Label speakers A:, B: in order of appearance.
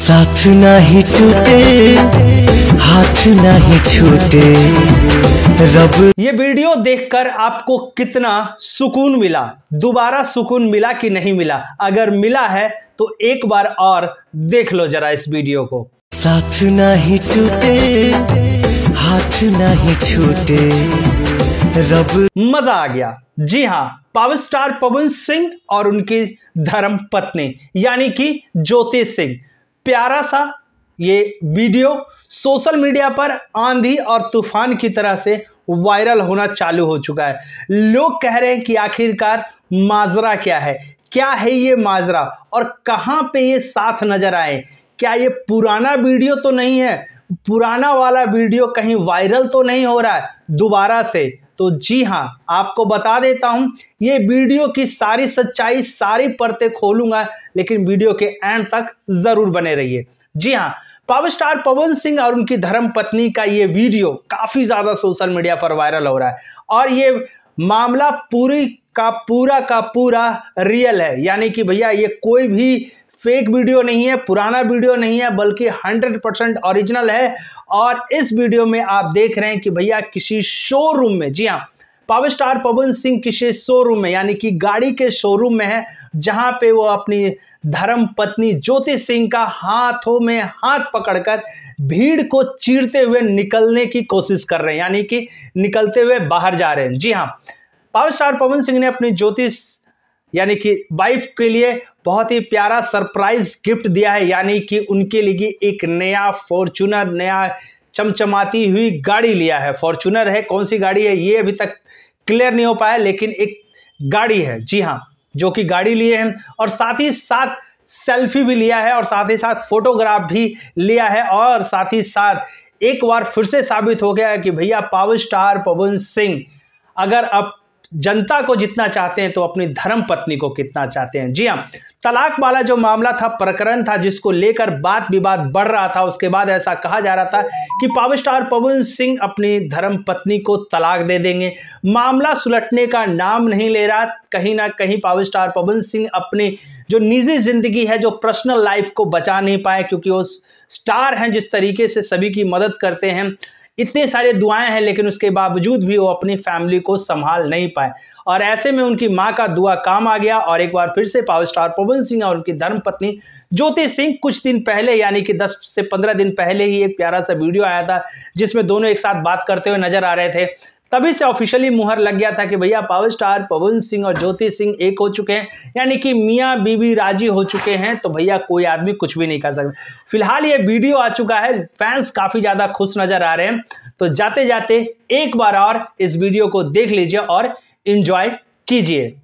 A: साथ ना ही टूटे हाथ ना ही छूटे रब ये वीडियो देखकर आपको कितना सुकून मिला दोबारा सुकून मिला कि नहीं मिला अगर मिला है तो एक बार और देख लो जरा इस वीडियो को साथ ना ही टूटे हाथ ना ही छूटे रब मजा आ गया जी हाँ पावर स्टार पवन सिंह और उनकी धर्म पत्नी यानी कि ज्योति सिंह प्यारा सा ये वीडियो सोशल मीडिया पर आंधी और तूफान की तरह से वायरल होना चालू हो चुका है लोग कह रहे हैं कि आखिरकार माजरा क्या है क्या है ये माजरा और कहाँ पे ये साथ नजर आए क्या ये पुराना वीडियो तो नहीं है पुराना वाला वीडियो कहीं वायरल तो नहीं हो रहा है दोबारा से तो जी हाँ आपको बता देता हूँ ये वीडियो की सारी सच्चाई सारी परतें खोलूंगा लेकिन वीडियो के एंड तक ज़रूर बने रहिए जी हाँ पावर स्टार पवन सिंह और उनकी धर्म पत्नी का ये वीडियो काफ़ी ज़्यादा सोशल मीडिया पर वायरल हो रहा है और ये मामला पूरी का पूरा का पूरा रियल है यानी कि भैया ये कोई भी फेक वीडियो नहीं है पुराना वीडियो नहीं है बल्कि 100 परसेंट ऑरिजिनल है और इस वीडियो में आप देख रहे हैं कि भैया किसी शोरूम में जी हाँ पावर स्टार पवन सिंह किसी शोरूम में यानी कि गाड़ी के शोरूम में है जहां पे वो अपनी धर्म पत्नी ज्योति सिंह का हाथों में हाथ पकड़कर भीड़ को चीरते हुए निकलने की कोशिश कर रहे हैं यानी कि निकलते हुए बाहर जा रहे हैं जी हाँ पावर स्टार पवन सिंह ने अपनी ज्योतिष यानी कि वाइफ के लिए बहुत ही प्यारा सरप्राइज गिफ्ट दिया है यानी कि उनके लिए एक नया फॉर्चूनर नया चमचमाती हुई गाड़ी लिया है फॉर्चूनर है कौन सी गाड़ी है ये अभी तक क्लियर नहीं हो पाया लेकिन एक गाड़ी है जी हाँ जो कि गाड़ी लिए हैं और साथ ही साथ सेल्फी भी लिया है और साथ ही साथ फोटोग्राफ भी लिया है और साथ ही साथ एक बार फिर से साबित हो गया है कि भैया पावर स्टार पवन सिंह अगर अब जनता को जितना चाहते हैं तो अपनी धर्म पत्नी को कितना चाहते हैं जी हाँ तलाक वाला जो मामला था प्रकरण था जिसको लेकर बात विवाद बढ़ रहा था उसके बाद ऐसा कहा जा रहा था कि पावर स्टार पवन सिंह अपनी धर्म पत्नी को तलाक दे देंगे मामला सुलटने का नाम नहीं ले रहा कहीं ना कहीं पावर स्टार पवन सिंह अपने जो निजी जिंदगी है जो पर्सनल लाइफ को बचा नहीं पाए क्योंकि वो स्टार हैं जिस तरीके से सभी की मदद करते हैं इतने सारे दुआएं हैं लेकिन उसके बावजूद भी वो अपनी फैमिली को संभाल नहीं पाए और ऐसे में उनकी माँ का दुआ काम आ गया और एक बार फिर से पावर स्टार पवन सिंह और उनकी धर्मपत्नी ज्योति सिंह कुछ दिन पहले यानी कि 10 से 15 दिन पहले ही एक प्यारा सा वीडियो आया था जिसमें दोनों एक साथ बात करते हुए नजर आ रहे थे तभी से ऑफिशियली मुहर लग गया था कि भैया पावर स्टार पवन सिंह और ज्योति सिंह एक हो चुके हैं यानी कि मियाँ बीबी राजी हो चुके हैं तो भैया कोई आदमी कुछ भी नहीं कर सकता फिलहाल ये वीडियो आ चुका है फैंस काफ़ी ज़्यादा खुश नज़र आ रहे हैं तो जाते जाते एक बार और इस वीडियो को देख लीजिए और इंजॉय कीजिए